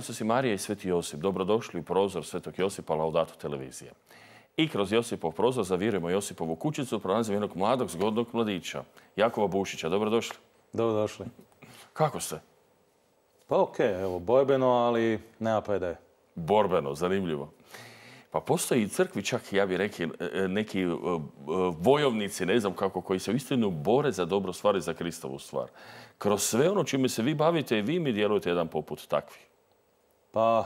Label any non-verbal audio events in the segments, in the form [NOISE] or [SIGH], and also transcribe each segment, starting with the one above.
Hvaljen Marija i Sveti Josip, dobrodošli u prozor Svetog Josipa odatu televizije. I kroz Josipov prozor zavirujemo Josipovu kućicu, pronazim jednog mladog, zgodnog mladića, Jakova Bušića. Dobrodošli. Dobrodošli. Kako ste? Pa okej, evo, bojbeno, ali nema ide. Borbeno, zanimljivo. Pa postoji i crkvi čak, ja bih rekli, e, e, neki e, vojovnici, ne znam kako, koji se istinu bore za dobro stvar i za Kristovu stvar. Kroz sve ono čime se vi bavite i vi mi djelujete jedan poput takvih. Pa,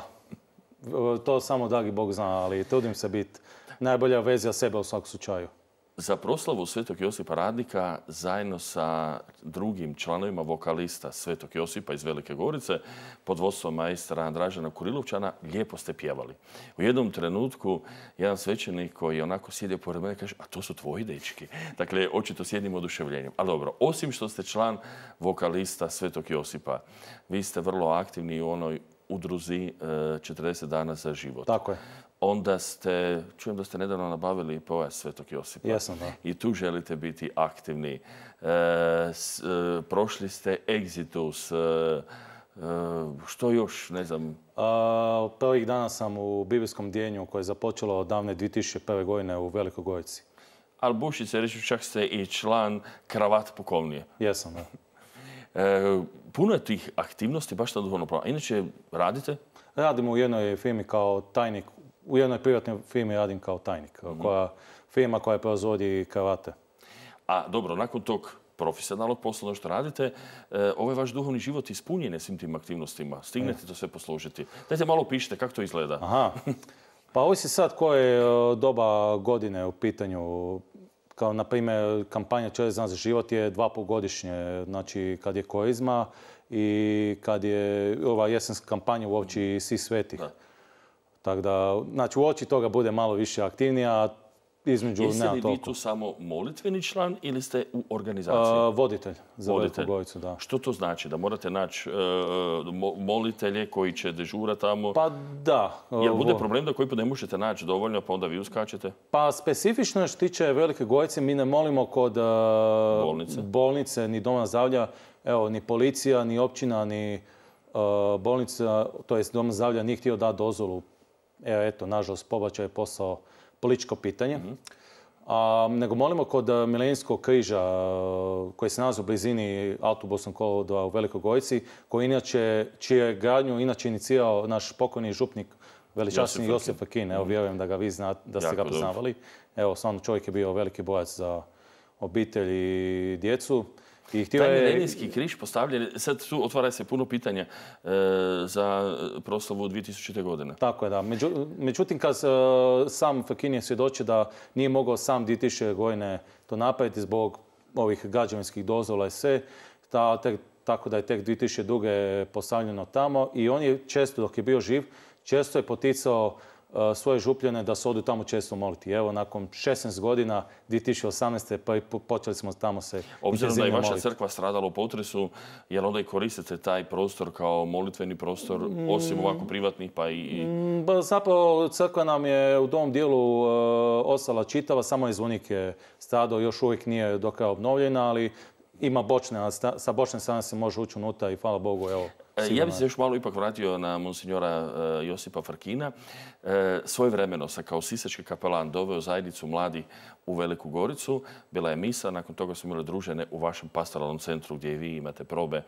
to samo dragi Bog zna, ali trudim se biti najbolja vezija sebe u svakom slučaju. Za proslavu Svetog Josipa Radnika zajedno sa drugim članovima vokalista Svetog Josipa iz Velike Gorice pod vodstvom majstra Dražena Kurilovčana lijepo ste pjevali. U jednom trenutku jedan svećenik koji onako sjedio pored mene kaže a to su tvoji dečki. Dakle, očito s jednim oduševljenjem. Ali dobro, osim što ste član vokalista Svetog Josipa, vi ste vrlo aktivni u onoj udruzi 40 e, dana za život. Tako je. Onda ste, čujem da ste nedavno nabavili i pojas Svetog Josipa. Jesam, da. I tu želite biti aktivni. E, e, prošli ste Exitus. što još, ne znam? Od prvih dana sam u biblijskom djenju koje je započelo od davne 2001. godine u Velikoj Gojici. Ali Bušice, reći čak ste i član Kravat Pukovnije. Jesam, da. E, puno je tih aktivnosti baš na duhovnom Inače, radite? Radimo u jednoj firmi kao tajnik. U jednoj privatnoj firmi radim kao tajnik. Mhm. Koja, firma koja proizvodi karate. A dobro, nakon tog profesionalnog posla ono što radite, e, ovaj vaš duhovni život ispunjen je svim tim aktivnostima. Stignete e. to sve poslužiti. Dajte malo pišite kako to izgleda. Aha. [LAUGHS] Pa ovisi sad koje doba godine u pitanju kao na primjer kampanja Čovjek za život je dva pol godišnje, znači kad je koizma i kad je ova jesenska kampanja u oči svih svetih. Tako znači u oči toga bude malo više aktivnija, između, Jeste li vi tu samo molitveni član ili ste u organizaciji? voditelj za voditelj. Gojicu, da. Što to znači? Da morate naći e, molitelje koji će dežura tamo? Pa da. Jel bude problem da koji put ne možete naći dovoljno pa onda vi uskačete? Pa specifično što tiče Velike Gojice mi ne molimo kod e, bolnice. ni doma zavlja, evo, ni policija, ni općina, ni e, bolnica, to jest dom zavlja nije htio dati dozvolu. Evo, eto, nažalost, pobačaj je posao političko pitanje. Mhm. nego molimo kod e, Milenijskog križa e, koji se nalazi u blizini autobusnog kolodva u Velikoj Gojci, koji inače, čije gradnju inače inicirao naš pokojni župnik veličasni Josip Akin. Evo, mhm. vjerujem da ga vi znate, da ste ga poznavali. Evo, stvarno čovjek je bio veliki bojac za obitelj i djecu. I htio Taj milenijski križ postavljen, sad tu otvara se puno pitanja e, za e, proslavu 2000. godine. Tako je, da. međutim, kad e, sam Fakin je svjedočio da nije mogao sam 2000. godine to napraviti zbog ovih građevinskih dozvola i sve, tako da je tek 2002. postavljeno tamo i on je često, dok je bio živ, često je poticao Eh, svoje župljene da se odu tamo često moliti. Evo, nakon 16 godina, 2018. pa i počeli smo tamo se Obzirom da je vaša crkva stradala u potresu, jer onda i koristite taj prostor kao molitveni prostor, osim mm. ovako privatnih pa i... Mm, zapravo, crkva nam je u tom dijelu eh, ostala čitava, samo je zvonik je još uvijek nije do kraja obnovljena, ali ima bočne, sa bočne strane se može ući unutra i hvala Bogu, evo. E, ja bih se još malo ipak vratio na monsignora e, Josipa Farkina. E, Svoje vremeno sam kao sisački kapelan doveo zajednicu mladi u Veliku Goricu. Bila je misa, nakon toga smo bili družene u vašem pastoralnom centru gdje i vi imate probe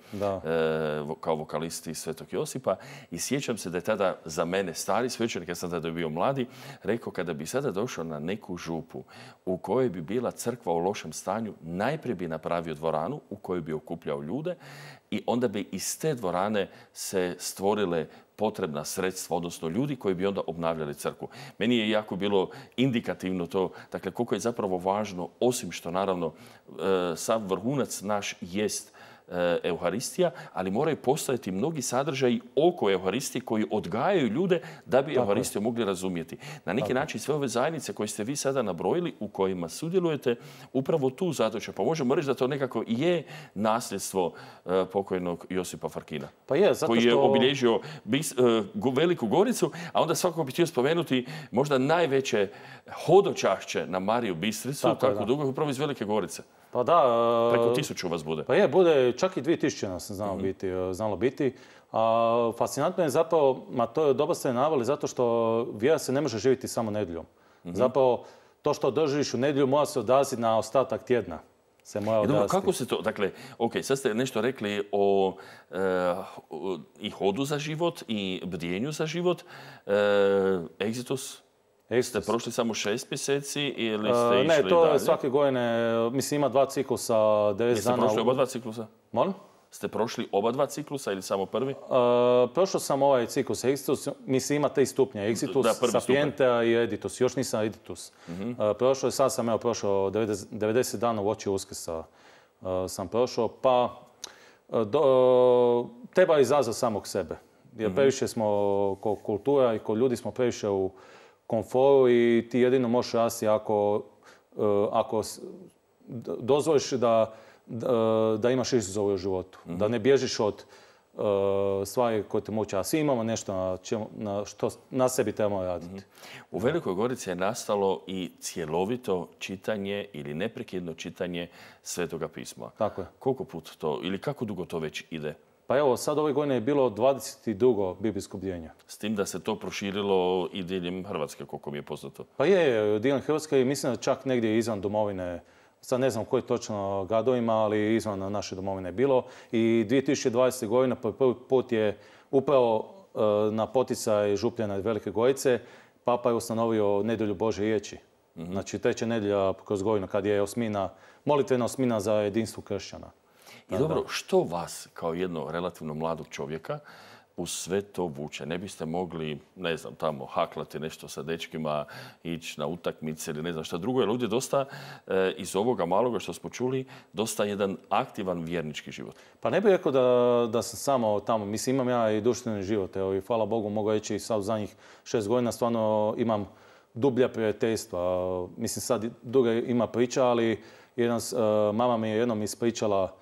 kao vokalisti Svetog Josipa. I sjećam se da je tada za mene stari svečer, kad sam tada bio mladi, rekao kada bi sada došao na neku župu u kojoj bi bila crkva u lošem stanju, najprije bi napravio dvoranu u kojoj bi okupljao ljude i onda bi iz te dvorane se stvorile potrebna sredstva, odnosno ljudi koji bi onda obnavljali crkvu. Meni je jako bilo indikativno to, dakle koliko je zapravo važno, osim što naravno e, sav vrhunac naš jest Eh, euharistija, ali moraju postojati mnogi sadržaji oko Euharistije koji odgajaju ljude da bi Euharistiju mogli razumjeti. Na neki način sve ove zajednice koje ste vi sada nabrojili u kojima sudjelujete upravo tu zatoče. Pa možemo reći da to nekako je nasljedstvo eh, pokojnog Josipa Farkina. Pa je, zato koji je obilježio eh, Veliku Goricu, a onda svakako bi htio spomenuti možda najveće hodočašće na Mariju Bistricu, tako dugo, upravo iz Velike Gorice. Pa da. E, Preko tisuću vas bude. Pa je, bude čak i tisuće nas mhm. e, znalo biti. A, fascinantno je zapravo, ma to je dobro ste navali zato što vjera se ne može živjeti samo nedljom. Mhm. Zapravo, to što držiš u nedjelju mora se odaziti na ostatak tjedna. Se e, kako se to, dakle, ok, sad ste nešto rekli o i hodu za život i bdjenju za život. Egzitus? Exitus, E, jeste prošli samo šest mjeseci ili e, ste išli dalje? Ne, to je svake godine, mislim ima dva ciklusa, 90 dana. Jeste prošli oba dva ciklusa? Molim? Ste prošli oba dva ciklusa ili samo prvi? E, prošao sam ovaj ciklus Exitus, mislim ima tri stupnja, Exitus, Sapienta i Editus, još nisam Editus. Mhm. prošao je, sad sam evo prošao 90, dana u oči Uskrsa sam prošao, pa treba izazvat samog sebe. Jer mhm. previše smo, ko kultura i ko ljudi smo previše u i ti jedino možeš rasti ako, e, ako dozvoliš da, da imaš izuzovu u životu. Mhm. Da ne bježiš od e, stvari koje te muče. A svi imamo nešto na, čemu, na što na sebi trebamo raditi. Mhm. U Velikoj Gorici je nastalo i cjelovito čitanje ili neprekidno čitanje Svetoga pisma. Tako je. Koliko put to ili kako dugo to već ide? Pa evo, sad ove godine je bilo 22. biblijsko bdjenje. S tim da se to proširilo i diljem Hrvatske, koliko mi je poznato. Pa je, diljem Hrvatske i mislim da čak negdje izvan domovine sad ne znam koji točno gadovima, ali izvan naše domovine je bilo. I 2020. godina, po prvi put je upravo e, na poticaj župljana Velike Gojice, Papa je ustanovio nedjelju Bože riječi. Mhm. Znači, treća nedjelja kroz godinu kad je osmina, molitvena osmina za jedinstvo kršćana. I pa dobro, što vas kao jedno relativno mladog čovjeka u sve to vuče? Ne biste mogli, ne znam, tamo haklati nešto sa dečkima, ići na utakmice ili ne znam šta drugo, jer ovdje dosta eh, iz ovoga maloga što smo čuli, dosta jedan aktivan vjernički život. Pa ne bi rekao da, sam samo tamo, mislim imam ja i društveni život, evo i hvala Bogu mogu reći sad u zadnjih šest godina stvarno imam dublja prijateljstva. Mislim sad duga ima priča, ali jedan, eh, mama mi je jednom ispričala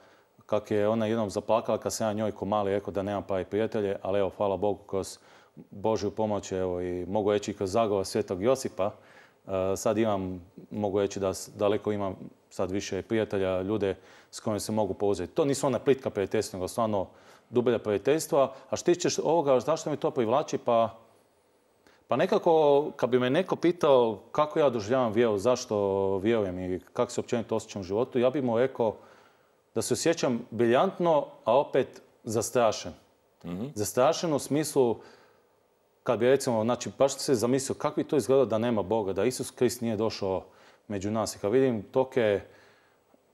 kak je ona jednom zaplakala kad sam ja njoj ko mali rekao da nemam pravi prijatelje, ali evo, hvala Bogu, kroz Božju pomoć, evo i mogu reći kroz zagovor Svetog Josipa, e, sad imam, mogu reći da daleko imam sad više prijatelja, ljude s kojima se mogu pouzeti. To nisu ona plitka prijateljstva, nego stvarno dublja prijateljstva. A što tiče ovoga, zašto mi to privlači? Pa, pa nekako, kad bi me neko pitao kako ja doživljavam vjeru, zašto vjerujem i kako se općenito osjećam u životu, ja bi mu rekao da se osjećam briljantno, a opet zastrašen. Mhm. Zastrašen u smislu kad bi recimo, znači baš se zamislio kako bi to izgledalo da nema Boga, da Isus Krist nije došao među nas. I kad vidim toke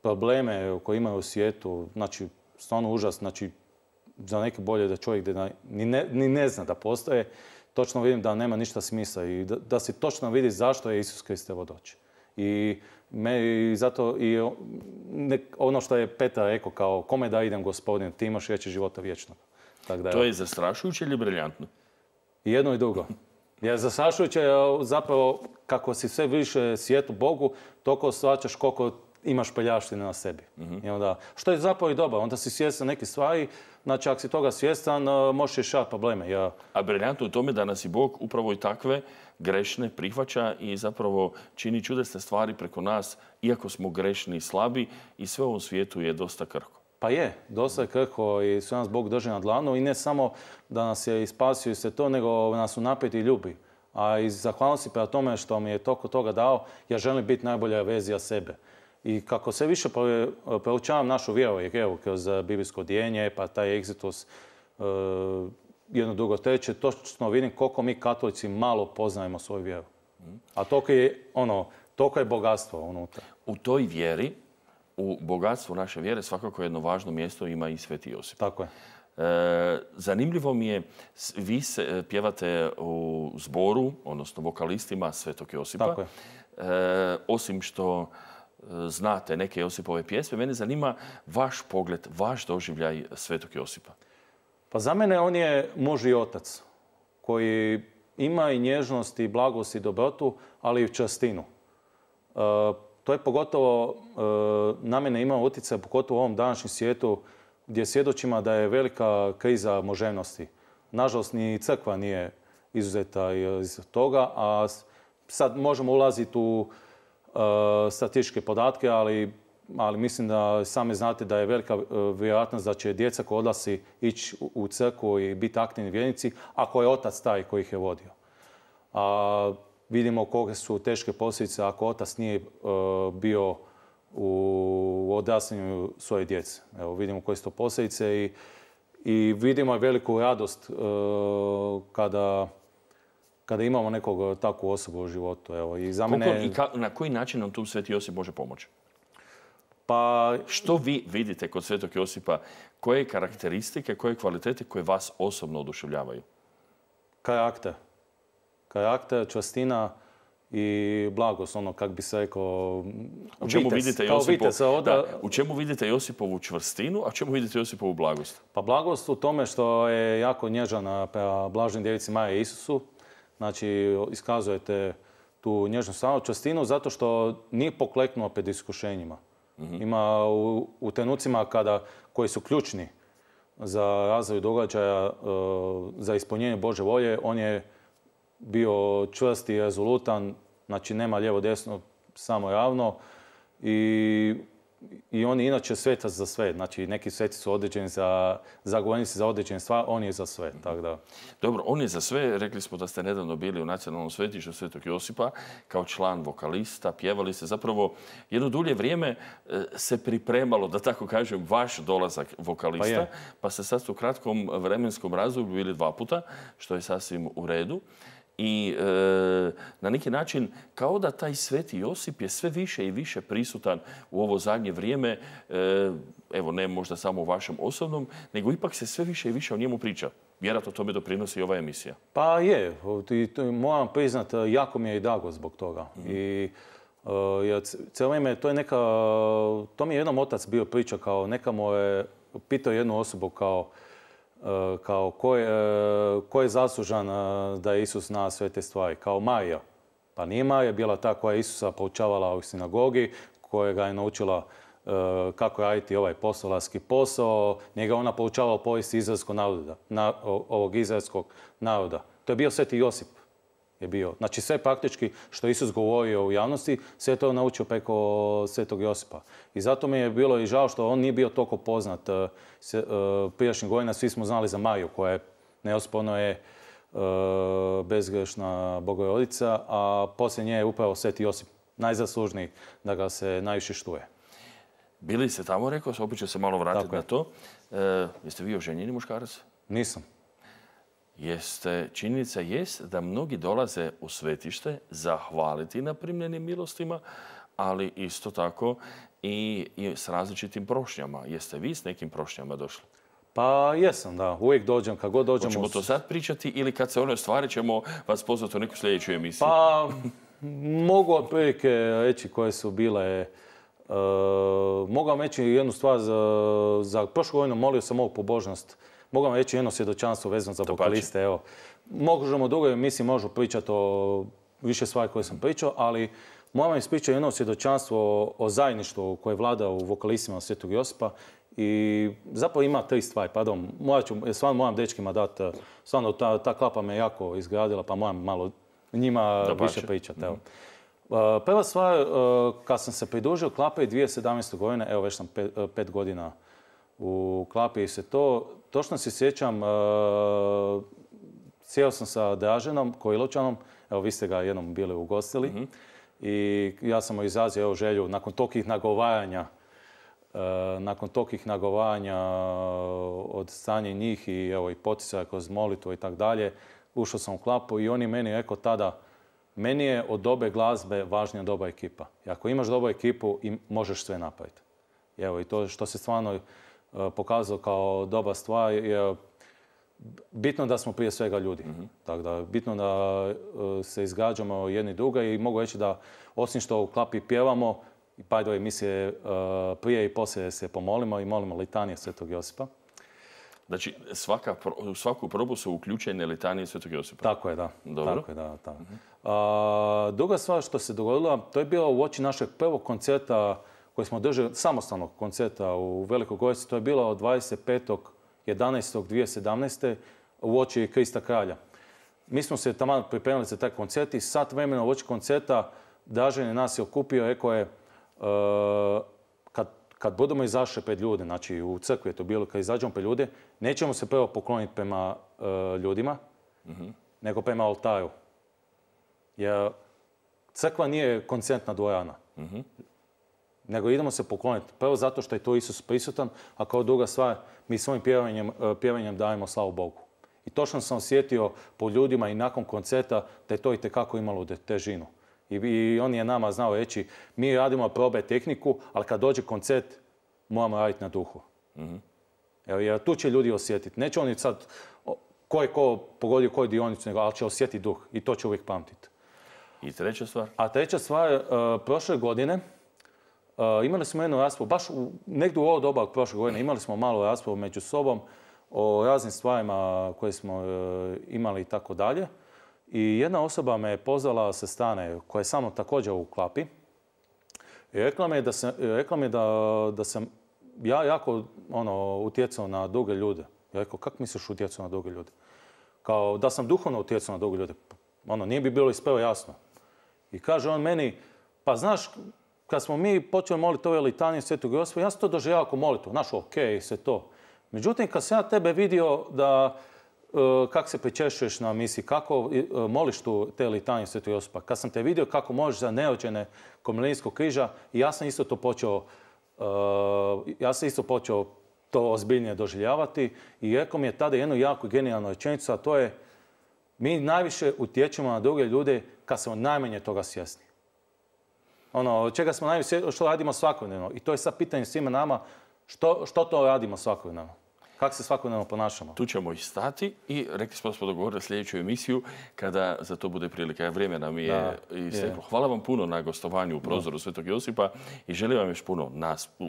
probleme koje imaju u svijetu, znači stvarno užas, znači za neke bolje da čovjek ni, ne, zna da postoje, točno vidim da nema ništa smisla i da, se točno vidi zašto je Isus Krist evo doći. I, zato i ono što je Peta rekao kao kome da idem gospodin, ti imaš reći života vječno. da, to je zastrašujuće ili briljantno? Jedno i drugo. Jer zastrašujuće je zapravo kako si sve više svijetu Bogu, toliko shvaćaš koliko imaš peljaštine na sebi. što je zapravo i dobro. onda si svjestan neke stvari, znači ako si toga svjestan, eh, možeš rješavati probleme. A briljantno u tome da nas i Bog upravo i takve grešne prihvaća i zapravo čini čudesne stvari preko nas, iako smo grešni i slabi i sve u ovom svijetu je dosta krhko. Pa je, dosta je krhko i sve nas Bog drži na dlanu i ne samo da nas je ispasio i sve to, nego nas unaprijed i ljubi. A i zahvalnosti prema tome što mi je toliko toga dao, ja želim biti najbolja verzija sebe. I kako se više proučavam našu vjeru, jer evo, kroz eh, biblijsko dijenje, pa taj egzitus, eh, jedno drugo treće, točno vidim koliko mi katolici malo poznajemo svoju vjeru. A toliko je, ono, bogatstvo unutra. U toj vjeri, u bogatstvu naše vjere, svakako jedno važno mjesto ima i Sveti Josip. Tako je. Eh, zanimljivo mi je, vi se pjevate u zboru, odnosno vokalistima Svetog Josipa. Tako je. osim što znate neke Josipove pjesme, mene zanima vaš pogled, vaš doživljaj Svetog Josipa. Pa za mene on je muž i otac koji ima i nježnost i blagost i dobrotu, ali i častinu. E, to je pogotovo, e, na mene ima utjecaj, pogotovo u ovom današnjem svijetu gdje svjedočima da je velika kriza moženosti. Nažalost, ni crkva nije izuzeta iz toga, a sad možemo ulaziti u E, statističke podatke, ali, ali mislim da sami znate da je velika e, vjerojatnost da će djeca koja odlasi ići u crkvu i biti aktivni vjernici, ako je otac taj koji ih je vodio. A, vidimo koga su teške posljedice ako otac nije e, bio u odrastanju svoje djece. Evo, vidimo koje su to posljedice i, i vidimo veliku radost kada kada imamo nekog e, takvu osobu u životu. i za mene... na koji način nam tu Sveti Josip može pomoći? Pa... Što vi vidite kod Svetog Josipa? Koje karakteristike, koje kvalitete koje vas osobno oduševljavaju? Karakter. Karakter, čvrstina i blagost, ono, kak bi se rekao... U čemu, vidite, čemu vidite Josipovu čvrstinu, a u čemu vidite Josipovu blagost? Pa blagost u tome što je jako nježana prema blažnim djevici Maja Isusu, Znači, iskazujete tu nježnu čvrstinu, zato što nije pokleknuo pred iskušenjima. Mhm. Ima u, trenucima kada, koji su ključni za razvoj događaja, e, za ispunjenje Bože volje, on je bio čvrst i rezolutan, znači nema lijevo desno, samo ravno i i on je inače svetac za sve. Znači, neki sveti su određeni za, zagovornici za određene stvari, on je za sve. Tako da. Dobro, on je za sve. Rekli smo da ste nedavno bili u Nacionalnom svetištu Svetog Josipa kao član vokalista, pjevali ste. Zapravo, jedno dulje vrijeme e, se pripremalo, da tako kažem, vaš dolazak vokalista, pa, pa ste sad u kratkom vremenskom razdoblju bili dva puta, što je sasvim u redu i e, na neki način kao da taj sveti Josip je sve više i više prisutan u ovo zadnje vrijeme, e, evo ne možda samo u vašem osobnom, nego ipak se sve više i više o njemu priča. Vjerojatno tome doprinosi i ova emisija. Pa je, moram priznat, jako mi je i drago zbog toga. Mhm. I e, cijelo vrijeme to je neka, to mi je jednom otac bio priča kao, neka mu je pitao jednu osobu kao, Eh, kao ko je, eh, zaslužan eh, da je Isus zna sve te stvari, kao Marija. Pa nije Marija bila ta koja je Isusa poučavala u sinagogi, koja ga je naučila kako raditi ovaj poslovarski posao, njega ona poučavala povijesti izraelskog naroda, na, ovog izraelskog naroda. To je bio sveti Josip je bio. Znači sve praktički što Isus govorio u javnosti, sve to je naučio preko svetog Josipa. I zato mi je bilo i žao što on nije bio toliko poznat. Eh, eh, Prijašnjeg godina svi smo znali za Mariju koja je neosporno je eh, bezgrešna bogorodica, a poslije nje je upravo Sveti Josip najzaslužniji da ga se najviše štuje. Bili ste tamo, rekao, opet ću se malo vratiti na to. jeste vi oženjeni muškarac? Nisam jeste, činjenica jest da mnogi dolaze u svetište zahvaliti na primljenim milostima, ali isto tako i, s različitim prošnjama. Jeste vi s nekim prošnjama došli? Pa jesam, da. Uvijek dođem, kad god dođemo... Hoćemo to sad pričati ili kad se ono stvari ćemo vas pozvati u neku sljedeću emisiju? Pa [LAUGHS] mogu otprilike reći koje su bile... E, mogu vam reći jednu stvar. Za, za prošlu godinu molio sam ovu pobožnost Mogu vam reći jedno svjedočanstvo vezano za vokaliste. Evo, možemo dugo, mislim, možu pričati o više stvari koje sam pričao, ali moram vam ispričao jedno svjedočanstvo o zajedništvu koje vlada u vokalistima Svjetog Josipa i zapravo ima tri stvari, pardon, e, stvarno moram dečkima dati, e, stvarno ta, klapa me jako izgradila pa moram malo njima više pričati. E, prva stvar, kad sam se pridružio klape 2017. godine, evo već sam pet godina uklapi se to. Točno se sjećam, e, sjeo sam sa Draženom Kojiločanom, evo vi ste ga jednom bili ugostili, mhm. i ja sam mu izrazio želju nakon tokih nagovaranja e, nakon tokih nagovaranja od stanje njih i evo i poticaja kroz molitvu i tako dalje, ušao sam u klapu i oni meni rekao tada meni je od dobe glazbe važnija doba ekipa. I ako imaš dobu ekipu, možeš sve napraviti. evo i to što se stvarno Eh, pokazao kao doba stvar je bitno da smo prije svega ljudi. Mhm. da, bitno da eh, se izgrađamo jedni druga i mogu reći da osim što u klapi pjevamo, i pa do emisije prije i poslije se pomolimo i molimo litanije Svetog Josipa. Znači, u svaku probu su uključene litanije Svetog Josipa? Tako je, da. Dobro. Mhm. Eh, druga stvar što se dogodila, to je bilo u oči našeg prvog koncerta koji smo držali samostalnog koncerta u Velikoj Gorici, to je bilo od 25.11.2017. u oči Krista Kralja. Mi smo se tamo pripremili za taj koncert i sat vremena u oči koncerta Dražen je nas je okupio, rekao je, e, kad, budemo izašli pred ljude, znači u crkvi je to bilo, kad izađemo pred ljude, nećemo se prvo pokloniti prema e, ljudima, mhm. nego prema oltaru. Jer crkva nije koncertna dvorana. Mhm nego idemo se pokloniti. Prvo pa zato što je tu Isus prisutan, a kao druga stvar, mi svojim e, pjevanjem, dajemo slavu Bogu. I točno sam osjetio po ljudima i nakon koncerta da je to i tekako imalo težinu. I, on je nama znao reći, mi radimo probe tehniku, ali kad dođe koncert, moramo raditi na duhu. Mhm. Jer, tu će ljudi osjetiti. Neće oni sad ko je ko pogodio koju dionicu, nego ali će osjetiti duh i to će uvijek pamtiti. I treća stvar? A treća stvar, e, prošle godine, Eh, imali smo jednu raspravu, baš u, negdje u ovo doba prošle godine imali smo malu raspravu među sobom o raznim stvarima koje smo eh, imali i tako dalje. I jedna osoba me je pozvala sa strane koja je samo također u klapi. I rekla mi je da, sam ja jako ono, utjecao na druge ljude. Ja rekao, kako misliš utjecao na druge ljude? Kao da sam duhovno utjecao na druge ljude. Ono, nije bi bilo ispeo jasno. I kaže on meni, pa znaš, kad smo mi počeli moliti ove litanije Svetog Josipa, ja sam to doživljava ako naš znaš, ok, sve to. Međutim, kad sam ja tebe vidio da e, kako se pričešuješ na misi, kako e, moliš tu te litanije Svetog Josipa, kad sam te vidio kako možeš za neođene komilinskog križa, ja sam isto to počeo, e, ja sam isto počeo to ozbiljnije doživljavati i rekao mi je tada jednu jako genijalnu rečenicu, a to je mi najviše utječemo na druge ljude kad smo najmanje toga svjesni. Ono, čega smo najviše, što radimo svakodnevno. I to je sad pitanje svima nama, što, što to radimo svakodnevno? Kako se svakodnevno ponašamo? Tu ćemo i stati i rekli smo da smo dogovorili sljedeću emisiju kada za to bude prilika. Vrijeme nam je isteklo. Hvala vam puno na gostovanju u prozoru Svetog Josipa i želim vam još puno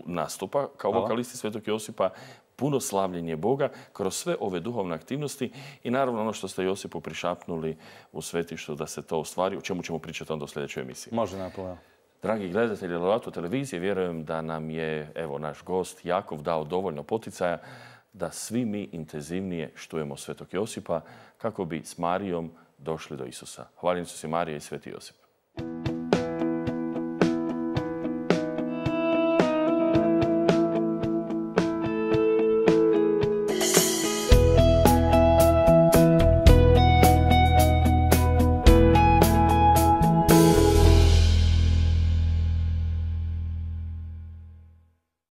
nastupa kao vokalisti Svetog Josipa, puno slavljenje Boga kroz sve ove duhovne aktivnosti i naravno ono što ste Josipu prišapnuli u svetištu da se to ostvari, o čemu ćemo pričati onda u sljedećoj emisiji. Može napomenuti. Dragi gledatelji Lovato televizije, vjerujem da nam je evo, naš gost Jakov dao dovoljno poticaja da svi mi intenzivnije štujemo Svetog Josipa kako bi s Marijom došli do Isusa. Hvalim su se Marija i Sveti Josip.